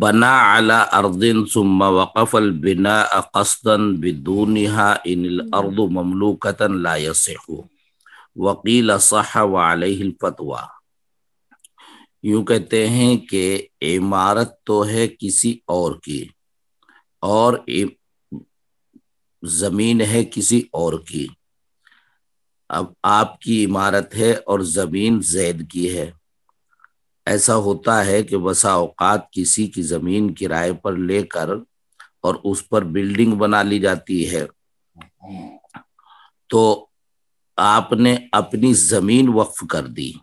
बना अला अर्दिन सुम्मा बिना कसदन बिदूनहा इन हम्म। अर्द ममलूकतन ला यसहु वकील सह वालफ़तवा यूँ कहते हैं कि इमारत तो है किसी और की और ज़मीन है किसी और की अब आपकी इमारत है और ज़मीन जैद की है ऐसा होता है कि बसा औकात किसी की जमीन किराए पर लेकर और उस पर बिल्डिंग बना ली जाती है तो आपने अपनी जमीन वक्फ कर दी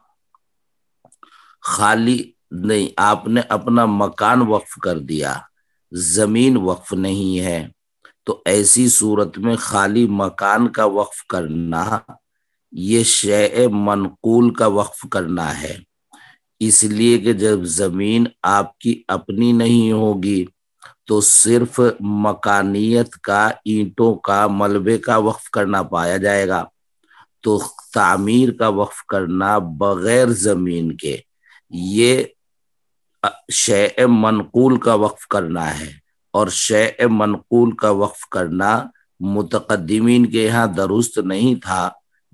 खाली नहीं आपने अपना मकान वक्फ कर दिया जमीन वक्फ नहीं है तो ऐसी सूरत में खाली मकान का वक्फ करना ये शे मनकूल का वक्फ करना है इसलिए कि जब जमीन आपकी अपनी नहीं होगी तो सिर्फ मकानियत का ईंटों का मलबे का वक्फ करना पाया जाएगा तो तामीर का वक्फ करना बगैर जमीन के ये शे मनकूल का वक्फ करना है और शे मनकूल का वक्फ करना मुतकदमीन के यहाँ दुरुस्त नहीं था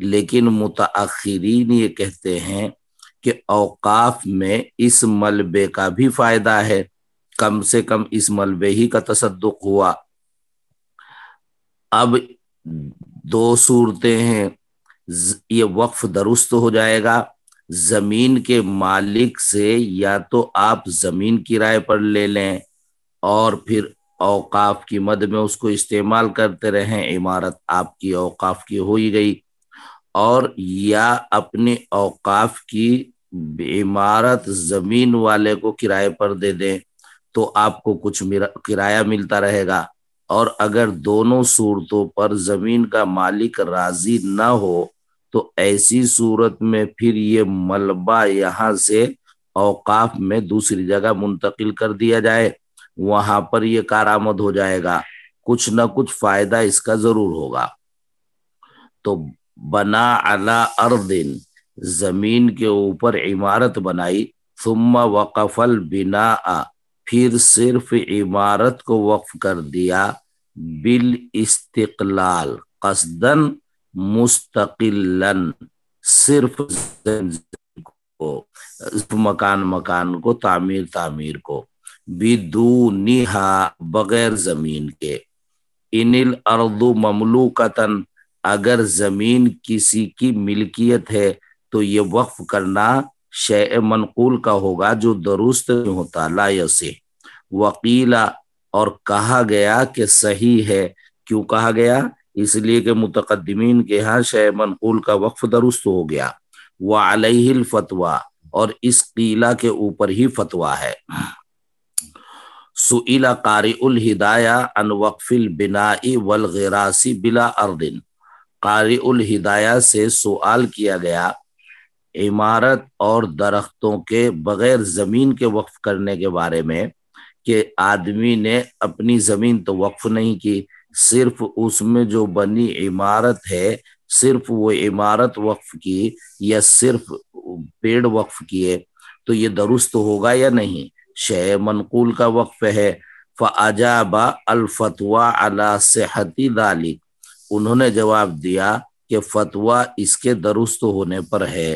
लेकिन मुतान ये कहते हैं कि अवकाफ में इस मलबे का भी फायदा है कम से कम इस मलबे ही का तसदुक हुआ अब दो सूरतें हैं ये वक्फ दुरुस्त हो जाएगा जमीन के मालिक से या तो आप जमीन किराए पर ले लें और फिर औकाफ की मद में उसको इस्तेमाल करते रहें इमारत आपकी औकाफ की हो ही गई और या अपने औकाफ की इमारत जमीन वाले को किराए पर दे दें तो आपको कुछ किराया मिलता रहेगा और अगर दोनों सूरतों पर जमीन का मालिक राजी ना हो तो ऐसी सूरत में फिर ये मलबा यहाँ से औकाफ में दूसरी जगह मुंतकिल कर दिया जाए वहां पर यह कारामद हो जाएगा कुछ ना कुछ फायदा इसका जरूर होगा तो बना अला अर्दिन जमीन के ऊपर इमारत बनाई सुम्मा वकफल बिना आ फिर सिर्फ इमारत को वक्फ कर दिया बिल इस्तकलाल कसदन मुस्तकिलन सिर्फ को मकान मकान को तामीर तामीर को बिदू निहा बगैर जमीन के इनिल अर्दु ममलू कतन अगर जमीन किसी की मिल्कियत है तो ये वक्फ करना शे मनकूल का होगा जो दुरुस्त नहीं होता ला से वकीला और कहा गया कि सही है क्यों कहा गया इसलिए कि मुतकदमीन के यहाँ शे मनकूल का वक्फ दुरुस्त हो गया वह अलहिल फतवा और इस किला के ऊपर ही फतवा है सुला कारी उल हिदाया अन वक्फिल बिनाई वलगरासी बिला अर्दिन कारी उल हिदाया से सवाल किया गया इमारत और दरख्तों के बगैर ज़मीन के वक्फ करने के बारे में कि आदमी ने अपनी ज़मीन तो वक्फ नहीं की सिर्फ उसमें जो बनी इमारत है सिर्फ वो इमारत वक्फ की या सिर्फ पेड़ वक्फ किए तो ये दुरुस्त होगा या नहीं शह मनकूल का वक्फ है फ़ाजाबा अलफतवा अला सेहती दालिक उन्होंने जवाब दिया कि फतवा इसके दुरुस्त होने पर है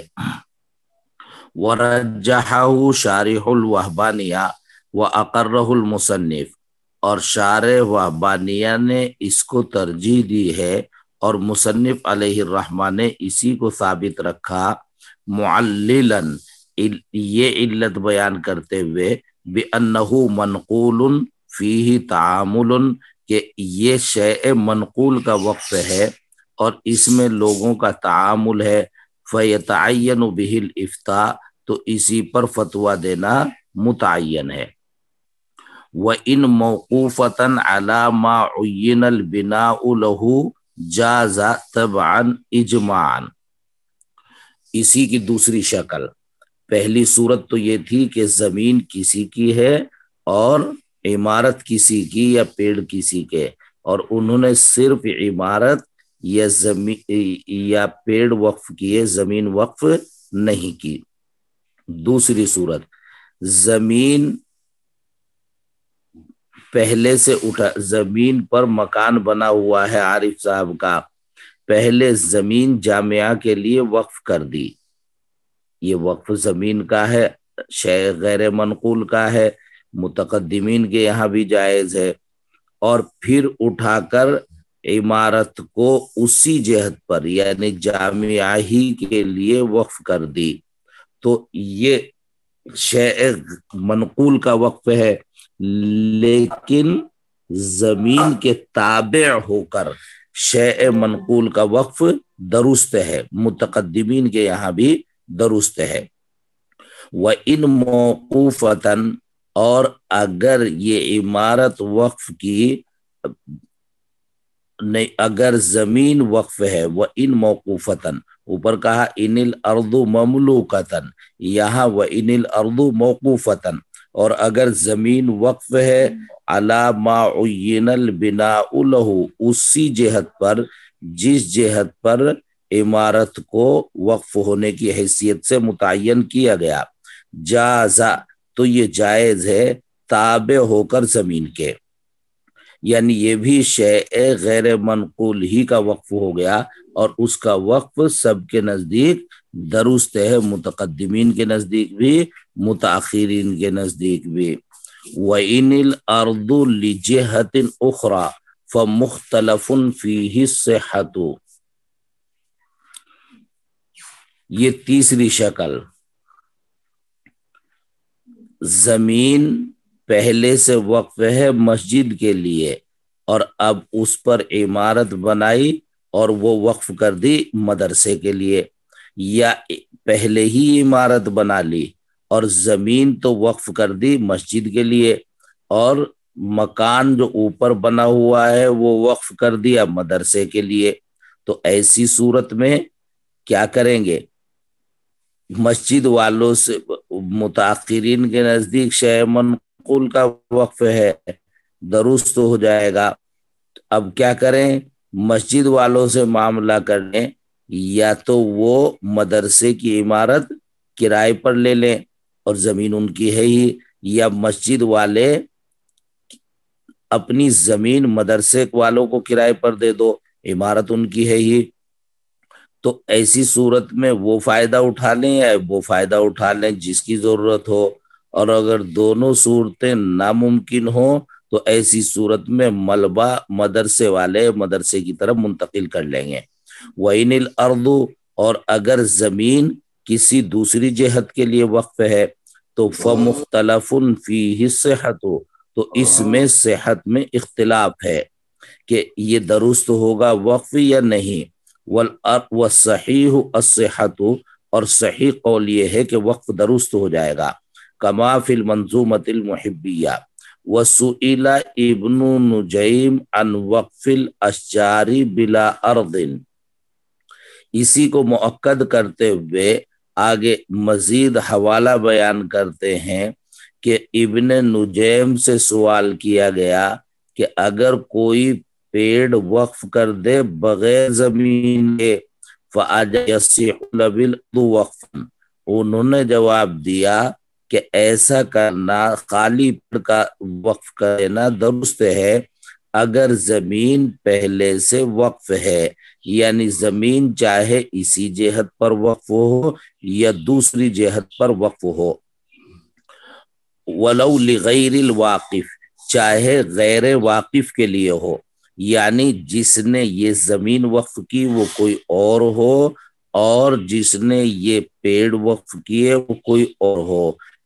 वरजहाहु शारिहुल वहबानिया व अकर्रहुल मुसन्निफ और शार वहबानिया ने इसको तरजीह दी है और मुसन्फ अलहमा ने इसी को साबित रखा मुअल्लिलन ये इल्लत बयान करते हुए बेअन्नहु मनकूल फ़ी तामुल के ये शे मनकूल का वक्त है और इसमें लोगों का तामुल है फ़ैतन बिहिल इफ्ता तो इसी पर फतवा देना मुतन है व इन मौकूफ़ता अलामाल बिना जाजा तबान इजमान इसी की दूसरी शक्ल पहली सूरत तो ये थी कि जमीन किसी की है और इमारत किसी की या पेड़ किसी के और उन्होंने सिर्फ इमारत या जमी या पेड़ वक्फ किए जमीन वक्फ नहीं की दूसरी सूरत जमीन पहले से उठा जमीन पर मकान बना हुआ है आरिफ साहब का पहले जमीन जामिया के लिए वक्फ कर दी ये वक्फ जमीन का है शे गैर मनकूल का है मुतकदमीन के यहाँ भी जायज है और फिर उठाकर इमारत को उसी जहद पर यानी जामिया ही के लिए वक्फ कर दी तो ये मनकूल का वक्फ है लेकिन जमीन के ताबे होकर शे मनकूल का वक्फ दुरुस्त है मुतकदमीन के यहाँ भी दुरुस्त है व इन मौकूफतन और अगर ये इमारत वक्फ की नहीं अगर जमीन वक्फ है वह इन मौकूफतन ऊपर कहा इनिल अर्दु ममलूकतन यहाँ व इनिल अर्दु मौकूफतन और अगर जमीन वक्फ है अलामाल बिना उसी जहत पर जिस जहत पर इमारत को वक्फ होने की हैसियत से मुतन किया गया जाजा तो ये जायज है ताबे होकर जमीन के यानी ये भी शय गैर मनकूल ही का वक्फ हो गया और उसका वक्फ सबके नज़दीक दरुस्त है मुतकदमीन के नज़दीक भी मुताखरीन के नज़दीक भी व उखरा फ मुख्तलफन फ़ी सेहत ये तीसरी शक्ल जमीन पहले से वक्फ है मस्जिद के लिए और अब उस पर इमारत बनाई और वो वक्फ कर दी मदरसे के लिए या पहले ही इमारत बना ली और जमीन तो वक्फ कर दी मस्जिद के लिए और मकान जो ऊपर बना हुआ है वो वक्फ कर दिया मदरसे के लिए तो ऐसी सूरत में क्या करेंगे मस्जिद वालों से मुताखरीन के नज़दीक शेमन कुल का वक्फ है दुरुस्त हो जाएगा अब क्या करें मस्जिद वालों से मामला कर लें या तो वो मदरसे की इमारत किराए पर ले लें और ज़मीन उनकी है ही या मस्जिद वाले अपनी ज़मीन मदरसे वालों को किराए पर दे दो इमारत उनकी है ही तो ऐसी सूरत में वो फ़ायदा उठा लें या वो फ़ायदा उठा लें जिसकी ज़रूरत हो और अगर दोनों सूरतें नामुमकिन हो तो ऐसी सूरत में मलबा मदरसे वाले मदरसे की तरफ मुंतकिल कर लेंगे वहीनिल अर्दू और अगर ज़मीन किसी दूसरी जहत के लिए वक्फ है तो मुख्तलफुन फ़ी सेहत हो तो इसमें सेहत में इख्तलाफ है कि ये दुरुस्त होगा वक्फ या नहीं वल व सही हो और सही कौल ये है कि वक्फ दुरुस्त हो जाएगा कमाफिल मंजूमतिल मुहिबिया वसुला इबन नुजैम अन वक्फिल अशारी बिला अर्दिन इसी को मुक्द करते हुए आगे मजीद हवाला बयान करते हैं कि इबन नुजैम से सवाल किया गया कि अगर कोई पेड़ वक्फ कर दे बगैर जमीन के फ़ाजबिल वक्फन उन्होंने जवाब दिया कि ऐसा करना खाली का वक्फ कर देना दुरुस्त है अगर जमीन पहले से वक्फ है यानी जमीन चाहे इसी जेहत पर वक्फ हो या दूसरी जेहत पर वक्फ हो वलौ वाकिफ चाहे गैर वाकिफ के लिए हो यानी जिसने ये जमीन वक्फ की वो कोई और हो और जिसने ये पेड़ वक्फ किए वो कोई और हो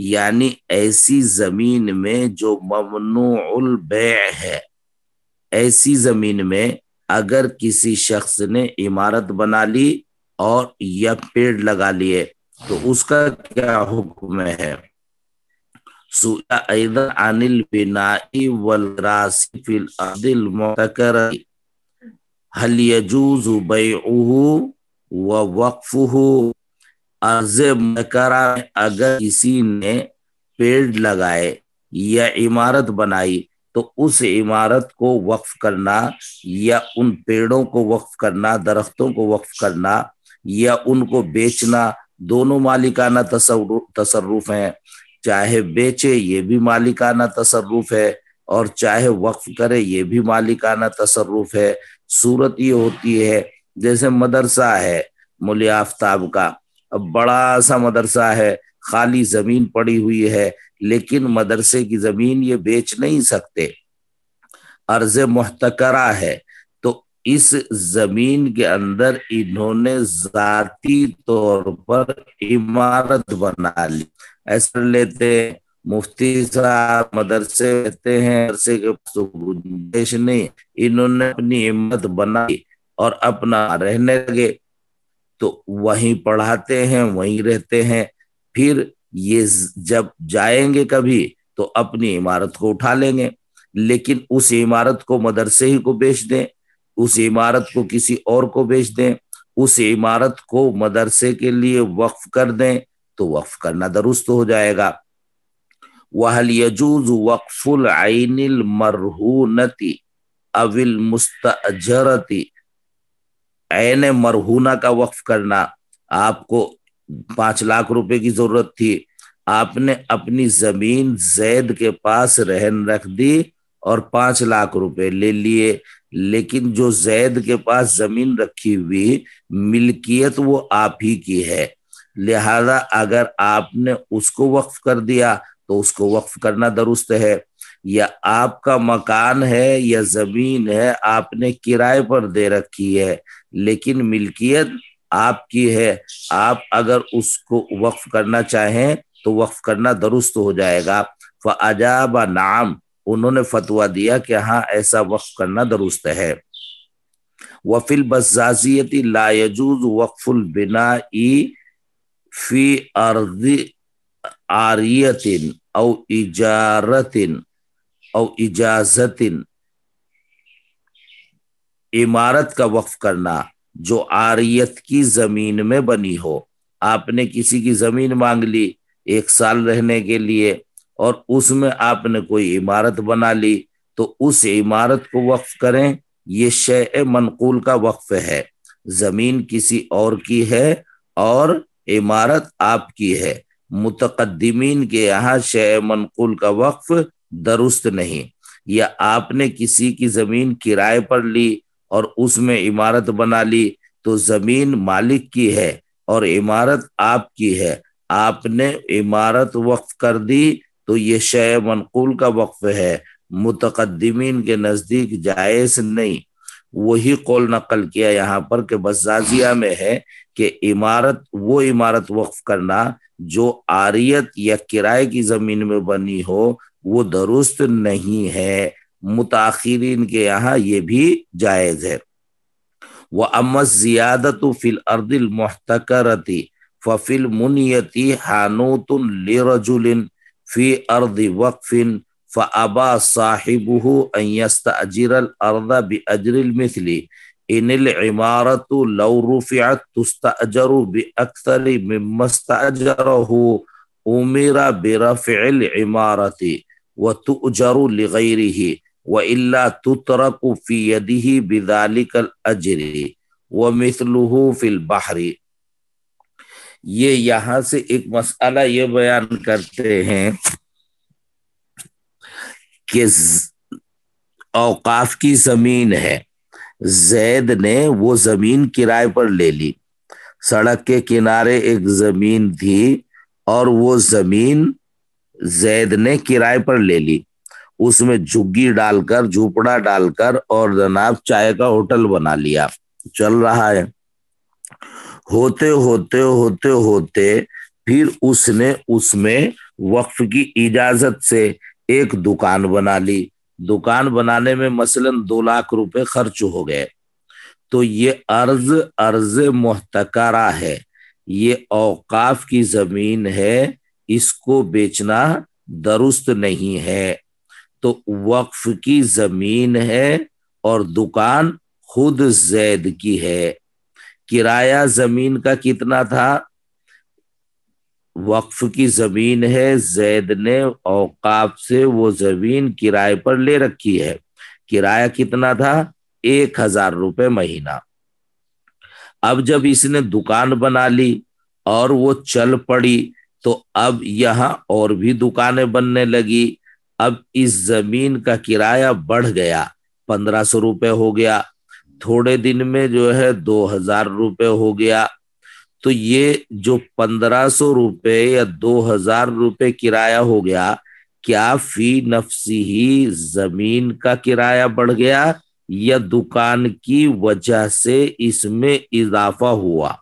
यानी ऐसी जमीन में जो ममनूल है ऐसी जमीन में अगर किसी शख्स ने इमारत बना ली और या पेड़ लगा लिए तो उसका क्या हुक्म है अनिल बिनाई फिल हल यजूज व वक्फ़ अर्ज मकरा अगर किसी ने पेड़ लगाए या इमारत बनाई तो उस इमारत को वक्फ करना या उन पेड़ों को वक्फ करना दरख्तों को वक्फ करना या उनको बेचना दोनों मालिकाना तसरुफ हैं चाहे बेचे ये भी मालिकाना तसरुफ है और चाहे वक्फ करे ये भी मालिकाना तसरुफ है सूरत ये होती है जैसे मदरसा है मुल आफ्ताब का बड़ा सा मदरसा है खाली जमीन पड़ी हुई है लेकिन मदरसे की जमीन ये बेच नहीं सकते अर्ज मुहतकरा है तो इस जमीन के अंदर इन्होंने जाती तौर पर इमारत बना ली ऐसा लेते मुफ्ती साहब मदरसे रहते हैं मदरसे के तो नहीं इन्होंने अपनी हिम्मत बनाई और अपना रहने लगे तो वहीं पढ़ाते हैं वहीं रहते हैं फिर ये जब जाएंगे कभी तो अपनी इमारत को उठा लेंगे लेकिन उस इमारत को मदरसे ही को बेच दें उस इमारत को किसी और को बेच दें उस इमारत को मदरसे के लिए वक्फ कर दें तो वक्फ करना दुरुस्त हो जाएगा वहल यजूज वक्फुल आइनिल मरहूनती अविल मुस्तरती एन मरहूना का वक्फ करना आपको पांच लाख रुपए की जरूरत थी आपने अपनी जमीन जैद के पास रहन रख दी और पांच लाख रुपए ले लिए लेकिन जो जैद के पास जमीन रखी हुई मिल्कियत वो आप ही की है लिहाजा अगर आपने उसको वक्फ कर दिया तो उसको वक्फ करना दुरुस्त है या आपका मकान है या जमीन है आपने किराए पर दे रखी है लेकिन मिल्कियत आपकी है आप अगर उसको वक्फ करना चाहें तो वक्फ करना दुरुस्त हो जाएगा फजाब नाम उन्होंने फतवा दिया कि हाँ ऐसा वक्फ करना दुरुस्त है वफिल बजाजियती लायजूज वक्फुल बिना फी अर्दी आरियतिन औ इजारतिन औ इजाजतिन इमारत का वक्फ करना जो आरियत की जमीन में बनी हो आपने किसी की जमीन मांग ली एक साल रहने के लिए और उसमें आपने कोई इमारत बना ली तो उस इमारत को वक्फ करें ये शय मनकूल का वक्फ है जमीन किसी और की है और इमारत आपकी है मुतकदमीन के यहाँ शय मनकूल का वक्फ दुरुस्त नहीं या आपने किसी की जमीन किराए पर ली और उसमें इमारत बना ली तो जमीन मालिक की है और इमारत आपकी है आपने इमारत वक्फ कर दी तो ये शय मनकूल का वक्फ है मुतकदमीन के नज़दीक जायज नहीं वही कौल नकल किया यहाँ पर कि बजाजिया में है कि इमारत वो इमारत वक्फ करना जो आरियत या किराए की ज़मीन में बनी हो वो दुरुस्त नहीं है متاخرین کے یہاں یہ بھی جائز ہے وہ امس زیادہ تو فل ارد المحتکرتی حانوت لِرَجُلٍ فِي أَرْضِ وقف فَأَبَى صَاحِبُهُ ان يستاجر الارض باجر المثل ان الْعِمَارَةُ لو رفعت تستاجر باكثر مما استاجره امر برفع الْعِمَارَةِ وتؤجر لغيره व अजरी व बाहरी ये यहां से एक मसला ये बयान करते हैं कि औकाफ की जमीन है जैद ने वो जमीन किराए पर ले ली सड़क के किनारे एक जमीन थी और वो जमीन जैद ने किराए पर ले ली उसमें झुग्गी डालकर झोपड़ा डालकर और जनाब चाय का होटल बना लिया चल रहा है होते होते होते होते फिर उसने उसमें वक्फ की इजाजत से एक दुकान बना ली दुकान बनाने में मसलन दो लाख रुपए खर्च हो गए तो ये अर्ज अर्ज मोहतकारा है ये औकाफ की जमीन है इसको बेचना दुरुस्त नहीं है तो वक्फ की जमीन है और दुकान खुद जैद की है किराया जमीन का कितना था वक्फ की जमीन है जैद ने औकाब से वो जमीन किराए पर ले रखी है किराया कितना था एक हजार रुपये महीना अब जब इसने दुकान बना ली और वो चल पड़ी तो अब यहां और भी दुकानें बनने लगी अब इस जमीन का किराया बढ़ गया पंद्रह सौ रुपये हो गया थोड़े दिन में जो है दो हजार रुपये हो गया तो ये जो पंद्रह सौ रुपये या दो हजार रुपये किराया हो गया क्या फी नफसी ही जमीन का किराया बढ़ गया या दुकान की वजह से इसमें इजाफा हुआ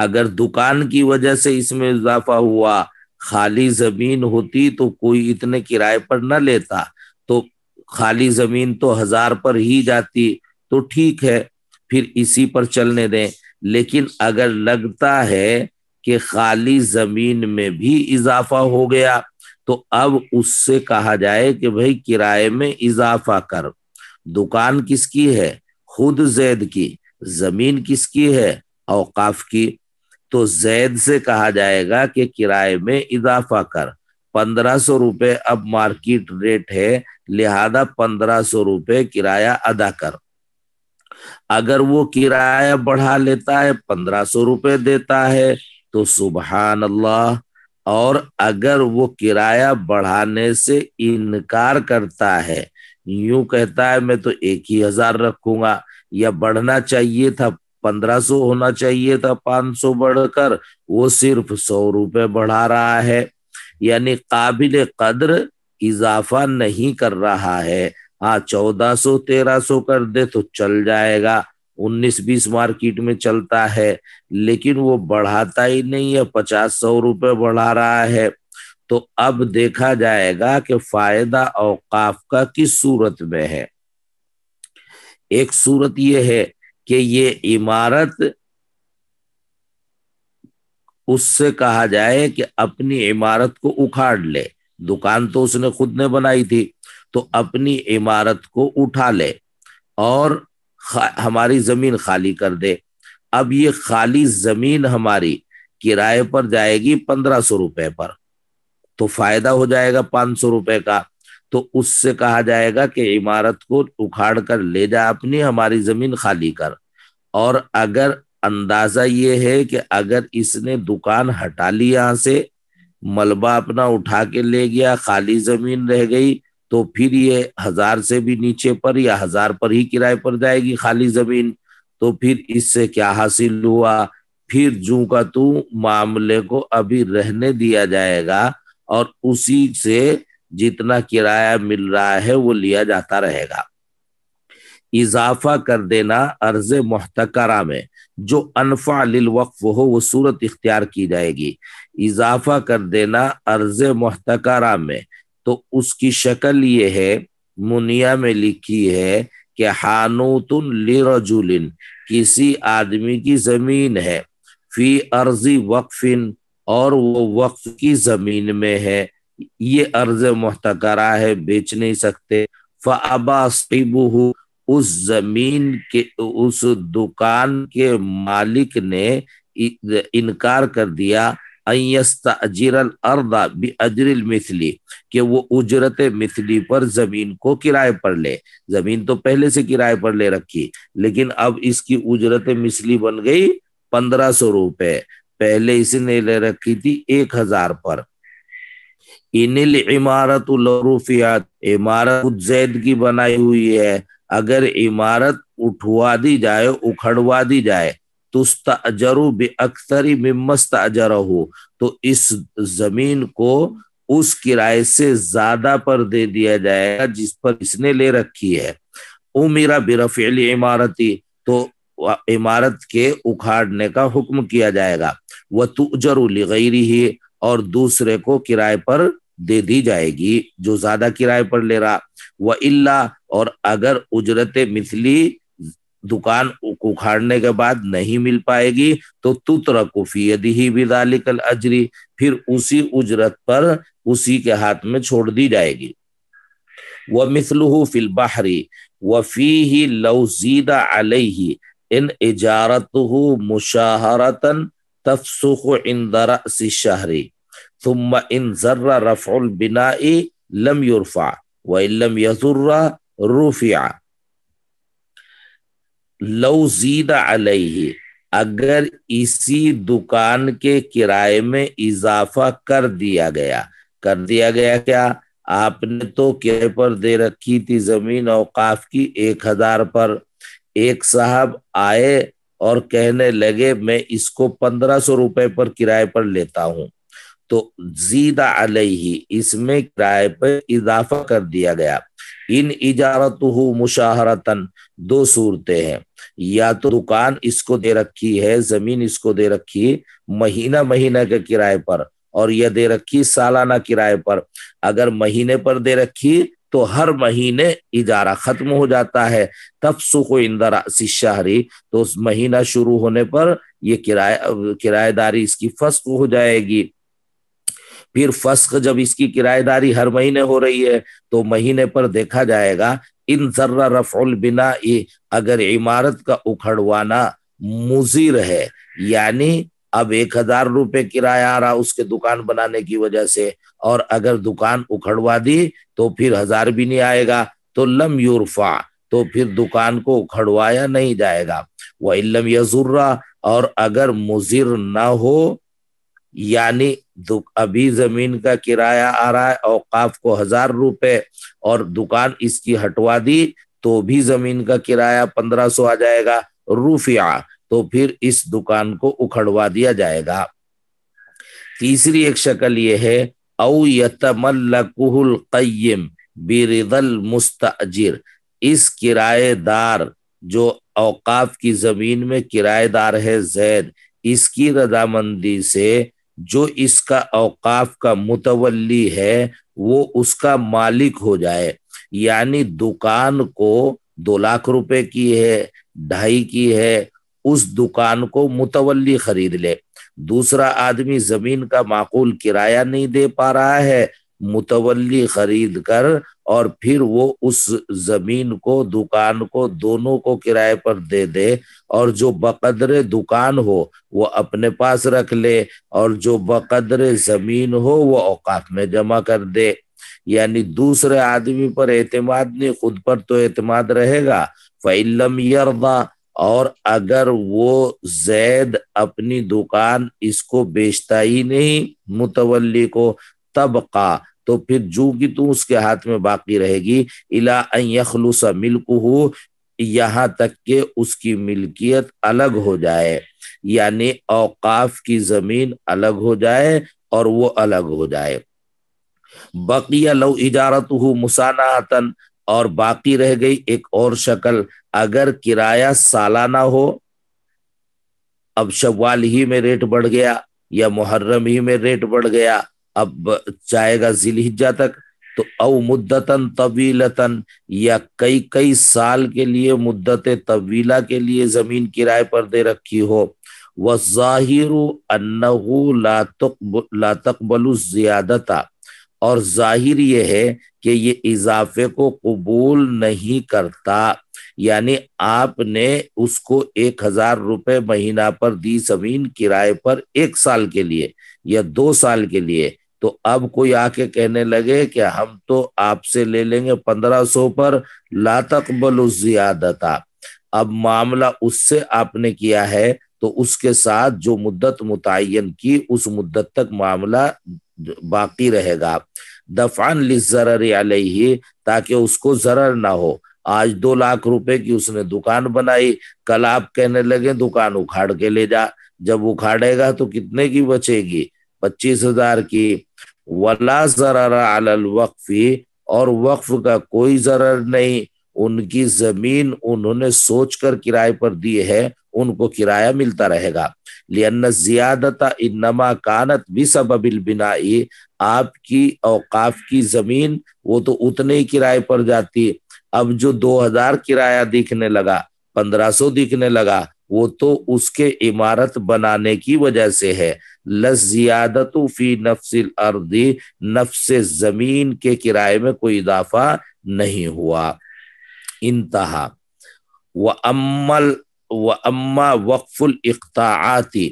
अगर दुकान की वजह से इसमें इजाफा हुआ खाली जमीन होती तो कोई इतने किराए पर न लेता तो खाली जमीन तो हजार पर ही जाती तो ठीक है फिर इसी पर चलने दें लेकिन अगर लगता है कि खाली जमीन में भी इजाफा हो गया तो अब उससे कहा जाए कि भाई किराए में इजाफा कर दुकान किसकी है खुद जैद की जमीन किसकी है औकाफ की तो जैद से कहा जाएगा कि किराए में इजाफा कर पंद्रह सौ रुपये अब मार्केट रेट है लिहाजा पंद्रह सौ रुपये किराया अदा कर अगर वो किराया बढ़ा लेता है पंद्रह सौ रुपये देता है तो सुबहान अल्लाह और अगर वो किराया बढ़ाने से इनकार करता है यूं कहता है मैं तो एक ही हजार रखूंगा या बढ़ना चाहिए था पंद्रह सौ होना चाहिए था पांच सौ बढ़कर वो सिर्फ सौ रुपए बढ़ा रहा है यानी काबिल कदर इजाफा नहीं कर रहा है हाँ चौदह सौ तेरह सौ कर दे तो चल जाएगा उन्नीस बीस मार्केट में चलता है लेकिन वो बढ़ाता ही नहीं है पचास सौ रुपये बढ़ा रहा है तो अब देखा जाएगा कि फायदा औकाफ का किस सूरत में है एक सूरत यह है कि ये इमारत उससे कहा जाए कि अपनी इमारत को उखाड़ ले दुकान तो उसने खुद ने बनाई थी तो अपनी इमारत को उठा ले और हमारी जमीन खाली कर दे अब ये खाली जमीन हमारी किराए पर जाएगी पंद्रह सौ रुपए पर तो फायदा हो जाएगा पांच सौ रुपए का तो उससे कहा जाएगा कि इमारत को उखाड़ कर ले जा अपनी हमारी जमीन खाली कर और अगर अंदाजा ये है कि अगर इसने दुकान हटा ली यहां से मलबा अपना उठा के ले गया खाली जमीन रह गई तो फिर ये हजार से भी नीचे पर या हजार पर ही किराए पर जाएगी खाली जमीन तो फिर इससे क्या हासिल हुआ फिर जू का तू मामले को अभी रहने दिया जाएगा और उसी से जितना किराया मिल रहा है वो लिया जाता रहेगा इजाफा कर देना अर्ज मोहतकरा में जो अनफा वक्फ हो वो सूरत इख्तियार की जाएगी इजाफा कर देना अर्ज मोहतकरा में तो उसकी शक्ल ये है मुनिया में लिखी है कि हानूतन लिरजुलिन किसी आदमी की जमीन है फी अर्जी वक्फिन और वो वक्फ की जमीन में है ये अर्ज मोहतकरा है बेच नहीं सकते फ़ाबा उस जमीन के उस दुकान के मालिक ने इनकार कर दिया अर्दा भी अजरिल मिथली कि वो उजरत मिथली पर जमीन को किराए पर ले जमीन तो पहले से किराए पर ले रखी लेकिन अब इसकी उजरत मिसली बन गई पंद्रह सौ रुपये पहले इसने ले रखी थी एक हजार पर इनिल इमारत उलरूफियात इमारत उज्जैद की बनाई हुई है अगर इमारत उठवा दी जाए उखड़वा दी जाए तुस्त अजरू अक्सरी मिमस्त अजर हो तो इस जमीन को उस किराए से ज्यादा पर दे दिया जाएगा जिस पर इसने ले रखी है ओ मेरा बेरफेल इमारती तो इमारत के उखाड़ने का हुक्म किया जाएगा वह तुजर गैरी ही और दूसरे को किराए पर दे दी जाएगी जो ज्यादा किराए पर ले रहा वह इल्ला और अगर उजरत मिसली दुकान उखाड़ने के बाद नहीं मिल पाएगी तो तुतरक यदि ही विदालिकल अजरी फिर उसी उजरत पर उसी के हाथ में छोड़ दी जाएगी व मिसलू फिल बाहरी वफी ही लौजीदा अलही इन इजारत मुशाहरतन तफसुख इंदरा शहरी ثم إن زر रफ़ुल البناء لم يرفع وإن لم يزر رفع لو زيد عليه अगर इसी दुकान के किराए में इजाफा कर दिया गया कर दिया गया क्या आपने तो किराए पर दे रखी थी जमीन औकाफ की एक हजार पर एक साहब आए और कहने लगे मैं इसको पंद्रह सौ रुपए पर किराए पर लेता हूं तो जीदा अलही इसमें किराए पर इजाफा कर दिया गया इन इजारत मुशाहरतन दो सूरतें हैं या तो दुकान इसको दे रखी है जमीन इसको दे रखी महीना महीना के किराए पर और यह दे रखी सालाना किराए पर अगर महीने पर दे रखी तो हर महीने इजारा खत्म हो जाता है तब सुख इंदरा शहरी तो उस महीना शुरू होने पर ये किराया किराएदारी इसकी फस्क हो जाएगी फिर फस्क जब इसकी किराएदारी हर महीने हो रही है तो महीने पर देखा जाएगा इन जर्रा रफुल बिना अगर इमारत का उखड़वाना मुजीर है यानी अब एक हजार रुपये किराया आ रहा उसके दुकान बनाने की वजह से और अगर दुकान उखड़वा दी तो फिर हजार भी नहीं आएगा तो लम यूरफा तो फिर दुकान को उखड़वाया नहीं जाएगा वह इलम यजुर्रा और अगर मुजिर ना हो यानी अभी जमीन का किराया आ रहा है औकाफ को हजार रुपए और दुकान इसकी हटवा दी तो भी जमीन का किराया पंद्रह सौ आ जाएगा रूफिया तो फिर इस दुकान को उखड़वा दिया जाएगा तीसरी एक शक्ल यह है औ यतमल्लकुहुल कय्यम बिरिदल मुस्ताजिर इस किराएदार जो औकाफ की जमीन में किराएदार है जैद इसकी रजामंदी से जो इसका अवकाफ का मुतवली है वो उसका मालिक हो जाए यानी दुकान को दो लाख रुपए की है ढाई की है उस दुकान को मुतवली खरीद ले दूसरा आदमी जमीन का माकूल किराया नहीं दे पा रहा है मुतवली खरीद कर और फिर वो उस जमीन को दुकान को दोनों को किराए पर दे दे और जो बकदरे दुकान हो वो अपने पास रख ले और जो बकदरे जमीन हो वो औकात में जमा कर दे यानी दूसरे आदमी पर एतमाद नहीं खुद पर तो एतमाद रहेगा फ़ैलम यरदा और अगर वो जैद अपनी दुकान इसको बेचता ही नहीं मुतवली को तब का तो फिर जू की तू तो उसके हाथ में बाकी रहेगी इला यखलूसा हो यहाँ तक के उसकी मिल्कियत अलग हो जाए यानी औकाफ की जमीन अलग हो जाए और वो अलग हो जाए बकिया लो इजारत हो मुसानातन और बाकी रह गई एक और शक्ल अगर किराया सालाना हो अब शवाल ही में रेट बढ़ गया या मुहर्रम ही में रेट बढ़ गया अब जाएगा जिलहिज्जा तक तो अव मुद्दतन तवीलतन या कई कई साल के लिए मुद्दत तवीला के लिए जमीन किराए पर दे रखी हो वह जाहिर लातकबलु ज्यादता और जाहिर यह है कि ये इजाफे को कबूल नहीं करता यानी आपने उसको एक हजार रुपये महीना पर दी जमीन किराए पर एक साल के लिए या दो साल के लिए तो अब कोई आके कहने लगे कि हम तो आपसे ले लेंगे पंद्रह सौ पर लातक ज्यादता अब मामला उससे आपने किया है तो उसके साथ जो मुद्दत मुतन की उस मुद्दत तक मामला बाकी रहेगा दफान लिजर ही ताकि उसको जरर ना हो आज दो लाख रुपए की उसने दुकान बनाई कल आप कहने लगे दुकान उखाड़ के ले जा जब उखाड़ेगा तो कितने की बचेगी पच्चीस हजार की वला जरा वक्फी और वक्फ का कोई जरर नहीं उनकी जमीन उन्होंने सोच कर किराए पर दी है उनको किराया मिलता रहेगा लियन जियादता इनमा कानत भी सबबिल बिनाई आपकी औकाफ की जमीन वो तो उतने ही किराए पर जाती अब जो 2000 किराया दिखने लगा 1500 दिखने लगा वो तो उसके इमारत बनाने की वजह से है लज्जियादत फी नफसिल अर्दी नफ्स जमीन के किराए में कोई इजाफा नहीं हुआ इंतहा व अम्मल व अम्मा वक्फुल इख्ताआती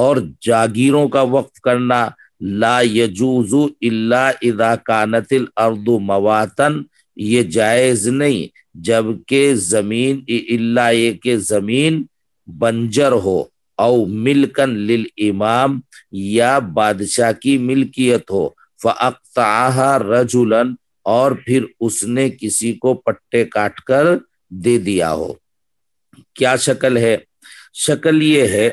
और जागीरों का वक्फ करना ला यजूजू इल्ला इदा कानतिल अर्दु मवातन ये जायज नहीं जबकि जमीन इल्ला ये के जमीन बंजर हो औ मिलकन लिल इमाम या बादशाह की मिल्कियत हो फ़ाहा रजुलन और फिर उसने किसी को पट्टे काट कर दे दिया हो क्या शक्ल है शक्ल ये है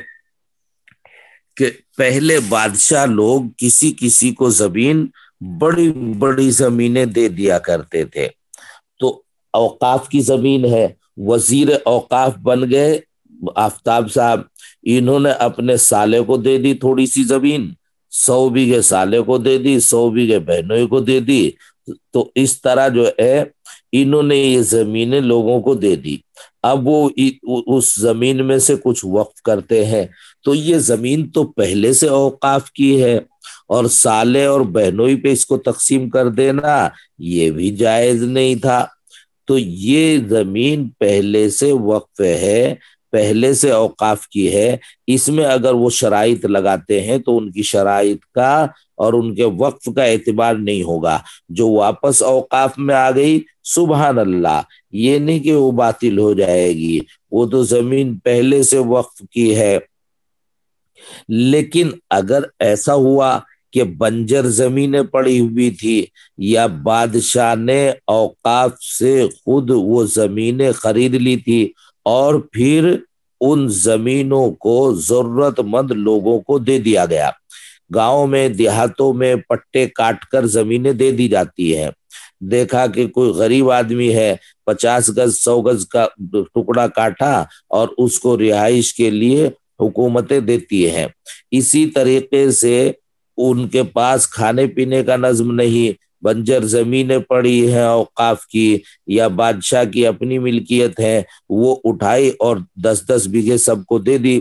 कि पहले बादशाह लोग किसी किसी को जमीन बड़ी बड़ी जमीनें दे दिया करते थे तो औकाफ की जमीन है वजीर औकाफ बन गए आफ्ताब साहब इन्होंने अपने साले को दे दी थोड़ी सी जमीन सौ बीघे साले को दे दी सौ बीघे बहनोई को दे दी तो इस तरह जो है इन्होंने ये जमीनें लोगों को दे दी अब वो उस जमीन में से कुछ वक्फ करते हैं तो ये जमीन तो पहले से औकाफ की है और साले और बहनोई पे इसको तकसीम कर देना ये भी जायज नहीं था तो ये जमीन पहले से वक्फ है पहले से औकाफ की है इसमें अगर वो शराइत लगाते हैं तो उनकी शराइत का और उनके वक्फ का एतबार नहीं होगा जो वापस औकाफ में आ गई सुबह अल्लाह ये नहीं कि वो बातिल हो जाएगी वो तो जमीन पहले से वक्फ की है लेकिन अगर ऐसा हुआ कि बंजर जमीने पड़ी हुई थी या बादशाह ने औकाफ से खुद वो जमीने खरीद ली थी और फिर उन जमीनों को जरूरतमंद लोगों को दे दिया गया गांव में देहातों में पट्टे काटकर जमीनें दे दी जाती है देखा कि कोई गरीब आदमी है पचास गज सौ गज का टुकड़ा काटा और उसको रिहाइश के लिए हुकूमतें देती हैं इसी तरीके से उनके पास खाने पीने का नज्म नहीं बंजर जमीनें पड़ी हैं औकाफ की या बादशाह की अपनी मिल्कियत है वो उठाई और दस दस बीघे सबको दे दी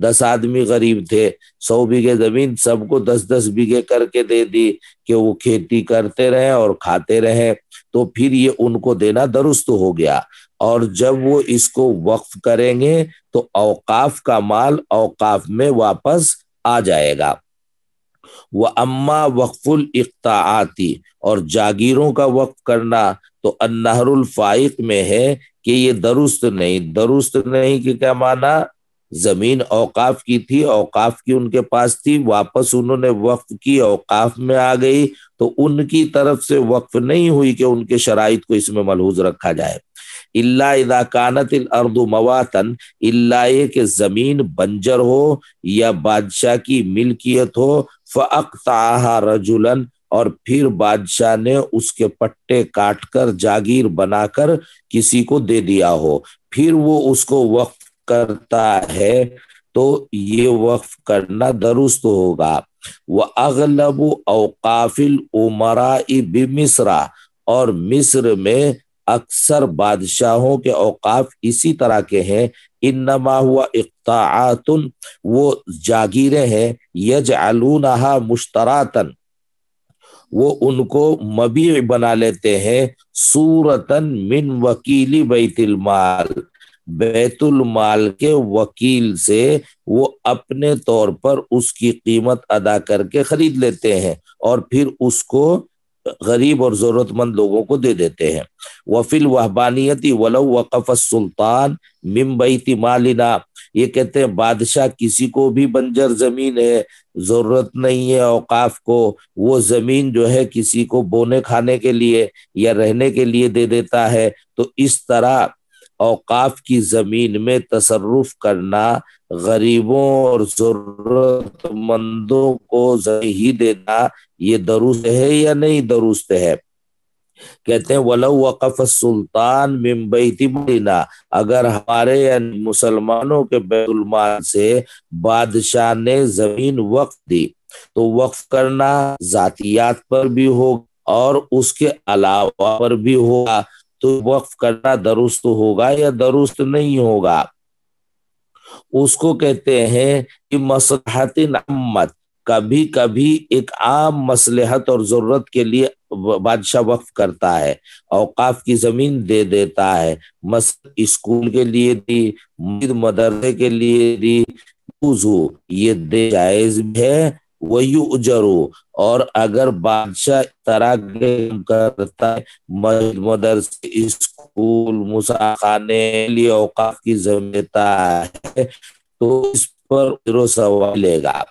दस आदमी गरीब थे सौ बीघे जमीन सबको दस दस बीघे करके दे दी कि वो खेती करते रहे और खाते रहे तो फिर ये उनको देना दुरुस्त हो गया और जब वो इसको वक्फ करेंगे तो औकाफ का माल औकाफ में वापस आ जाएगा व अम्मा वक्फुल इकताआती और जागीरों का वक्फ करना तो अन्नहरुल फाइक में है कि ये दुरुस्त नहीं दुरुस्त नहीं कि क्या माना जमीन औकाफ की थी औकाफ की उनके पास थी वापस उन्होंने वक्फ की औकाफ में आ गई तो उनकी तरफ से वक्फ नहीं हुई कि उनके शराइत को इसमें मलहूज रखा जाए इल्ला इदा कानत अर्द मवातन इल्ला ये जमीन बंजर हो या बादशाह की मिल्कियत हो फ़ाहा रजुलन और फिर बादशाह ने उसके पट्टे काटकर जागीर बनाकर किसी को दे दिया हो फिर वो उसको वक्फ करता है तो ये वक्फ करना दुरुस्त होगा वह अगलब अवकाफिल उमरा बिमिसरा और मिस्र में अक्सर बादशाहों के औकाफ इसी तरह के हैं इन नमा हुआ इकतातन वो जागीरें हैं यज आलूनहा मुश्तरातन वो उनको मबी बना लेते हैं सूरतन मिन वकीली बैतुल बैतुलमाल के वकील से वो अपने तौर पर उसकी कीमत अदा करके खरीद लेते हैं और फिर उसको गरीब और ज़रूरतमंद लोगों को दे देते हैं वफिल वहबानियती वलव वक़फ़ सुल्तान मिम्बई मालिना ये कहते हैं बादशाह किसी को भी बंजर ज़मीन है ज़रूरत नहीं है औकाफ को वो ज़मीन जो है किसी को बोने खाने के लिए या रहने के लिए दे देता है तो इस तरह औकाफ की ज़मीन में तसरुफ करना गरीबों और ज़रूरतमंदों को ही देना ये दुरुस्त है या नहीं दुरुस्त है कहते हैं वलो वक़फ़ सुल्तान मुंबई तिबरीना अगर हमारे यानी मुसलमानों के बैतुलमाल से बादशाह ने ज़मीन वक्फ दी तो वक्फ करना जातियात पर भी हो और उसके अलावा पर भी होगा तो वक्फ करना दुरुस्त होगा या दुरुस्त नहीं होगा उसको कहते हैं कि मसलहत अम्मत कभी कभी एक आम मसलहत और जरूरत के लिए बादशाह वक्फ करता है औकाफ की जमीन दे देता है मस स्कूल के लिए दी मदरसे के लिए दी ये दे जायज है वही उजरो और अगर बादशाह तरह के करता है मस्जिद मदरसे स्कूल मुसाखाने लिए औकाफ की जिम्मेता है तो इस पर जरो सवाल लेगा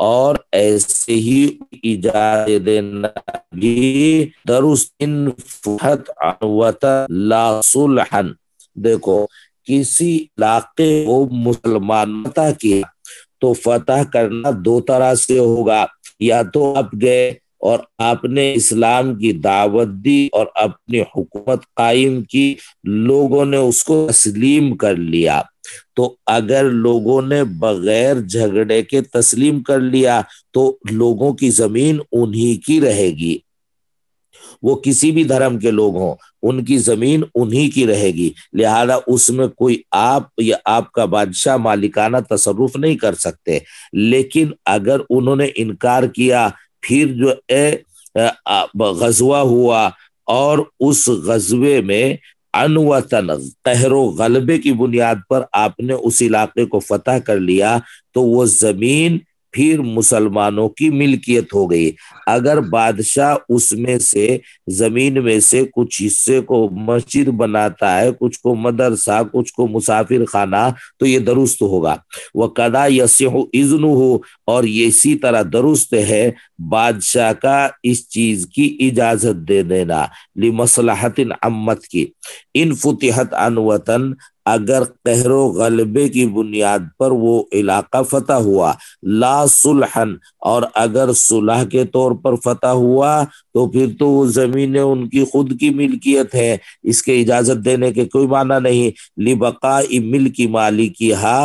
और ऐसे ही इजाजत देना भी दरुस्त इन फहत अनवत लासुलहन देखो किसी इलाके को मुसलमान फतह किया तो फतह करना दो तरह से होगा या तो आप गए और आपने इस्लाम की दावत दी और अपनी हुकूमत कायम की लोगों ने उसको तस्लीम कर लिया तो अगर लोगों ने बगैर झगड़े के तस्लीम कर लिया तो लोगों की जमीन उन्हीं की रहेगी वो किसी भी धर्म के लोग हों उनकी जमीन उन्हीं की रहेगी लिहाजा उसमें कोई आप या आपका बादशाह मालिकाना तसरुफ नहीं कर सकते लेकिन अगर उन्होंने इनकार किया फिर जो है गजवा हुआ और उस गजबे में अनवतन कहरो गलबे की बुनियाद पर आपने उस इलाके को फतह कर लिया तो वो जमीन फिर मुसलमानों की मिल्कियत हो गई अगर बादशाह उसमें से जमीन में से कुछ हिस्से को मस्जिद बनाता है कुछ को मदरसा कुछ को मुसाफिर खाना तो ये दुरुस्त होगा वह कदा यसे हो हो और ये इसी तरह दुरुस्त है बादशाह का इस चीज की इजाजत दे देना लिमसलाहत अम्मत की इन फुतिहत अनवतन अगर कहरो गलबे की बुनियाद पर वो इलाका फतह हुआ ला सुलहन और अगर सुलह के तौर पर फतह हुआ तो फिर तो वो जमीने उनकी खुद की मिल्कियत है इसके इजाजत देने के कोई माना नहीं लिबका मिल की मालिकी हा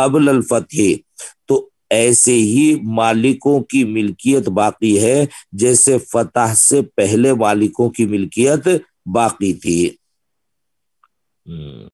कबल अलफतह तो ऐसे ही मालिकों की मिल्कियत बाकी है जैसे फतह से पहले मालिकों की मिल्कियत बाकी थी हम्म।